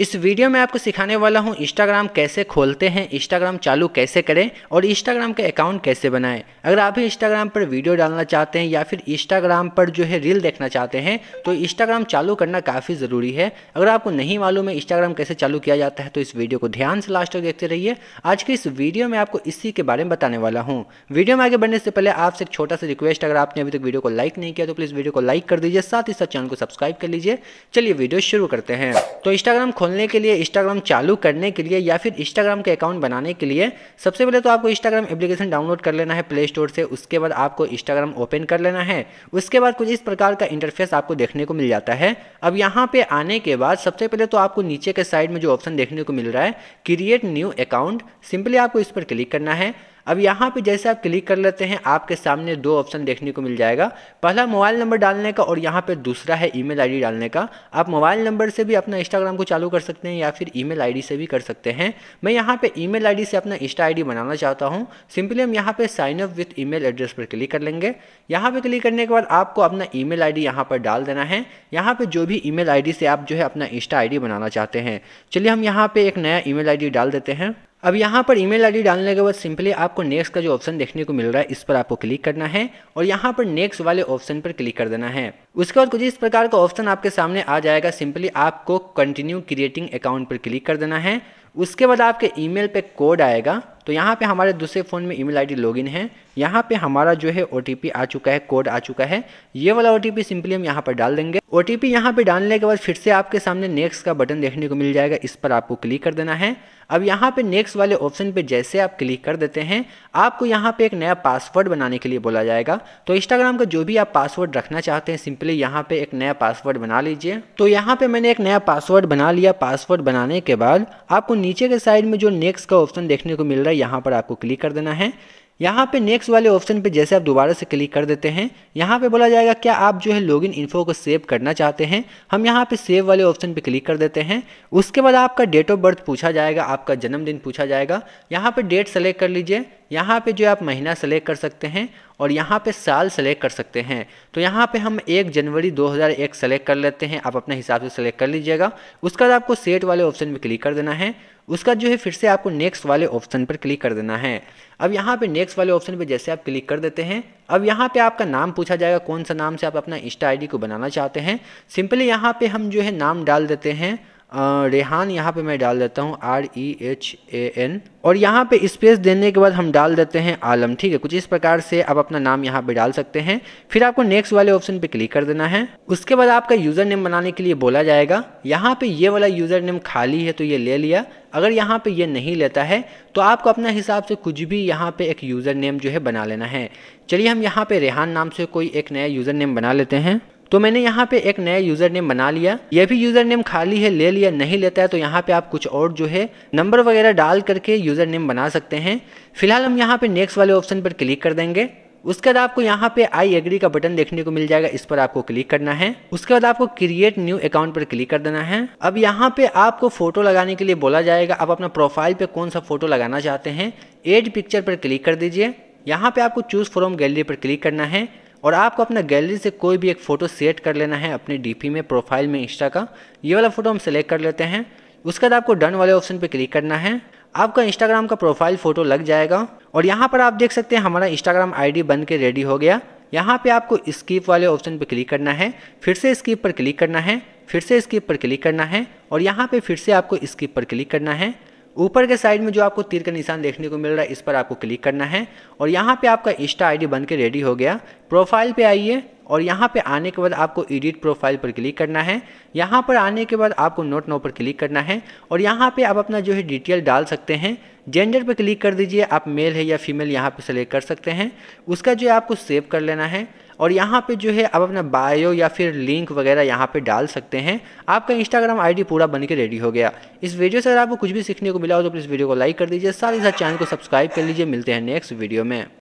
इस वीडियो में आपको सिखाने वाला हूँ इंस्टाग्राम कैसे खोलते हैं इंस्टाग्राम चालू कैसे करें और इंस्टाग्राम का अकाउंट कैसे बनाएं अगर आप भी इंस्टाग्राम पर वीडियो डालना चाहते हैं या फिर इंस्टाग्राम पर जो है रील देखना चाहते हैं तो इंस्टाग्राम चालू करना काफ़ी ज़रूरी है अगर आपको नहीं मालूम है इंस्टाग्राम कैसे चालू किया जाता है तो इस वीडियो को ध्यान से लास्ट तक देखते रहिए आज के इस वीडियो में आपको इसी के बारे में बताने वाला हूँ वीडियो में आगे बढ़ने से पहले आपसे एक छोटा सा रिक्वेस्ट अगर आपने अभी तक वीडियो को लाइक नहीं किया तो प्लीज़ वीडियो को लाइक कर दीजिए साथ ही साथ चैनल को सब्सक्राइब कर लीजिए चलिए वीडियो शुरू करते हैं तो इंस्टाग्राम खोल खोलने के लिए इंस्टाग्राम चालू करने के लिए या फिर इंस्टाग्राम के अकाउंट बनाने के लिए सबसे पहले तो आपको इंस्टाग्राम एप्लीकेशन डाउनलोड कर लेना है प्ले स्टोर से उसके बाद आपको इंस्टाग्राम ओपन कर लेना है उसके बाद कुछ इस प्रकार का इंटरफेस आपको देखने को मिल जाता है अब यहाँ पे आने के बाद सबसे पहले तो आपको नीचे के साइड में जो ऑप्शन देखने को मिल रहा है क्रिएट न्यू अकाउंट सिंपली आपको इस पर क्लिक करना है अब यहाँ पे जैसे आप क्लिक कर लेते हैं आपके सामने दो ऑप्शन देखने को मिल जाएगा पहला मोबाइल नंबर डालने का और यहाँ पे दूसरा है ईमेल आईडी डालने का आप मोबाइल नंबर से भी अपना इंस्टाग्राम को चालू कर सकते हैं या फिर ईमेल आईडी से भी कर सकते हैं मैं यहाँ पे ईमेल आईडी से अपना इंस्टा आई बनाना चाहता हूँ सिंपली हम यहाँ पर sign up with e address पर क्लिक कर लेंगे यहाँ पर क्लिक करने के बाद आपको अपना ई मेल यहाँ पर डाल देना है यहाँ पर जो भी ई मेल से आप जो है अपना इंस्टा आई बनाना चाहते हैं चलिए हम यहाँ पर एक नया ई मेल डाल देते हैं अब यहाँ पर ईमेल आईडी डालने के बाद सिंपली आपको नेक्स्ट का जो ऑप्शन देखने को मिल रहा है इस पर आपको क्लिक करना है और यहाँ पर नेक्स्ट वाले ऑप्शन पर क्लिक कर देना है उसके बाद कुछ इस प्रकार का ऑप्शन आपके सामने आ जाएगा सिंपली आपको कंटिन्यू क्रिएटिंग अकाउंट पर क्लिक कर देना है उसके बाद आपके ईमेल पे कोड आएगा तो यहाँ पे हमारे दूसरे फ़ोन में ईमेल आईडी लॉगिन है यहाँ पे हमारा जो है ओटीपी आ चुका है कोड आ चुका है ये वाला ओटीपी सिंपली हम यहाँ पर डाल देंगे ओटीपी यहाँ पे डालने के बाद फिर से आपके सामने नेक्स्ट का बटन देखने को मिल जाएगा इस पर आपको क्लिक कर देना है अब यहाँ पे नेक्स्ट वाले ऑप्शन पे जैसे आप क्लिक कर देते हैं आपको यहाँ पे एक नया पासवर्ड बनाने के लिए बोला जाएगा तो इंस्टाग्राम का जो भी आप पासवर्ड रखना चाहते हैं सिंपली यहाँ पे एक नया पासवर्ड बना लीजिए तो यहाँ पे मैंने एक नया पासवर्ड बना लिया पासवर्ड बनाने के बाद आपको नीचे के साइड में जो नेक्स्ट का ऑप्शन देखने को मिल रहा है यहाँ पर आपको क्लिक कर देना है यहाँ पे नेक्स्ट वाले ऑप्शन पे जैसे आप दोबारा से क्लिक कर देते हैं यहाँ पे बोला जाएगा क्या आप जो है लॉगिन इन्फो को सेव करना चाहते हैं हम यहाँ पे सेव वाले ऑप्शन पे क्लिक कर देते हैं उसके बाद आपका डेट ऑफ बर्थ पूछा जाएगा आपका जन्मदिन पूछा जाएगा यहाँ पे डेट सेलेक्ट कर लीजिए यहाँ पे जो आप महीना सेलेक्ट कर सकते हैं और यहाँ पे साल सेलेक्ट कर सकते हैं तो यहाँ पे हम एक जनवरी 2001 सेलेक्ट कर लेते हैं आप अपने हिसाब से सेलेक्ट कर लीजिएगा उसके बाद आपको सेट वाले ऑप्शन पर क्लिक कर देना है उसका जो है फिर से आपको नेक्स्ट वाले ऑप्शन पर क्लिक कर देना है अब यहाँ पे नेक्स्ट वाले ऑप्शन पे जैसे आप क्लिक कर देते हैं अब यहाँ पे आपका नाम पूछा जाएगा कौन सा नाम से आप अपना इंस्टा आईडी को बनाना चाहते हैं सिंपली यहाँ पे हम जो है नाम डाल देते हैं रेहान यहाँ पे मैं डाल देता हूँ R E H A N और यहाँ पे स्पेस देने के बाद हम डाल देते हैं आलम ठीक है कुछ इस प्रकार से आप अपना नाम यहाँ पे डाल सकते हैं फिर आपको नेक्स्ट वाले ऑप्शन पे क्लिक कर देना है उसके बाद आपका यूज़र नेम बनाने के लिए बोला जाएगा यहाँ पे ये वाला यूज़र नेम खाली है तो ये ले लिया अगर यहाँ पे ये नहीं लेता है तो आपको अपना हिसाब से कुछ भी यहाँ पे एक यूज़र नेम जो है बना लेना है चलिए हम यहाँ पे रेहान नाम से कोई एक नया यूज़र नेम बना लेते हैं तो मैंने यहाँ पे एक नया यूज़र नेम बना लिया ये भी यूज़र नेम खाली है ले लिया नहीं लेता है तो यहाँ पे आप कुछ और जो है नंबर वगैरह डाल करके यूज़र नेम बना सकते हैं फिलहाल हम यहाँ पे नेक्स्ट वाले ऑप्शन पर क्लिक कर देंगे उसके बाद आपको यहाँ पे आई एग्री का बटन देखने को मिल जाएगा इस पर आपको क्लिक करना है उसके बाद आपको क्रिएट न्यू अकाउंट पर क्लिक कर देना है अब यहाँ पे आपको फोटो लगाने के लिए बोला जाएगा आप अपना प्रोफाइल पे कौन सा फोटो लगाना चाहते हैं एड पिक्चर पर क्लिक कर दीजिए यहाँ पे आपको चूज फ्रॉम गैलरी पर क्लिक करना है और आपको अपना गैलरी से कोई भी एक फ़ोटो सेट कर लेना है अपने डी में प्रोफाइल में इंस्टा का ये वाला फ़ोटो हम सेलेक्ट कर लेते हैं उसके बाद आपको डन वाले ऑप्शन पर क्लिक करना है आपका इंस्टाग्राम का प्रोफाइल फ़ोटो लग जाएगा और यहाँ पर आप देख सकते हैं हमारा इंस्टाग्राम आईडी बन के रेडी हो गया यहाँ पे आपको स्किप वाले ऑप्शन पर क्लिक करना है फिर से स्किप पर क्लिक करना है फिर से स्किप पर क्लिक करना है और यहाँ पे फिर से आपको स्किप पर क्लिक करना है ऊपर के साइड में जो आपको तीर का निशान देखने को मिल रहा है इस पर आपको क्लिक करना है और यहाँ पे आपका इंस्टा आईडी बन के रेडी हो गया प्रोफाइल पे आइए और यहाँ पे आने के बाद आपको एडिट प्रोफाइल पर क्लिक करना है यहाँ पर आने के बाद आपको नोट नो पर क्लिक करना है और यहाँ पे आप अपना जो है डिटेल डाल सकते हैं जेंडर पर क्लिक कर दीजिए आप मेल है या फीमेल यहाँ पर सेलेक्ट कर सकते हैं उसका जो है आपको सेव कर लेना है और यहाँ पे जो है आप अपना बायो या फिर लिंक वगैरह यहाँ पे डाल सकते हैं आपका इंस्टाग्राम आईडी पूरा बन के रेडी हो गया इस वीडियो से अगर आपको कुछ भी सीखने को मिला हो तो प्लीज़ वीडियो को लाइक कर दीजिए साथ ही साथ चैनल को सब्सक्राइब कर लीजिए मिलते हैं नेक्स्ट वीडियो में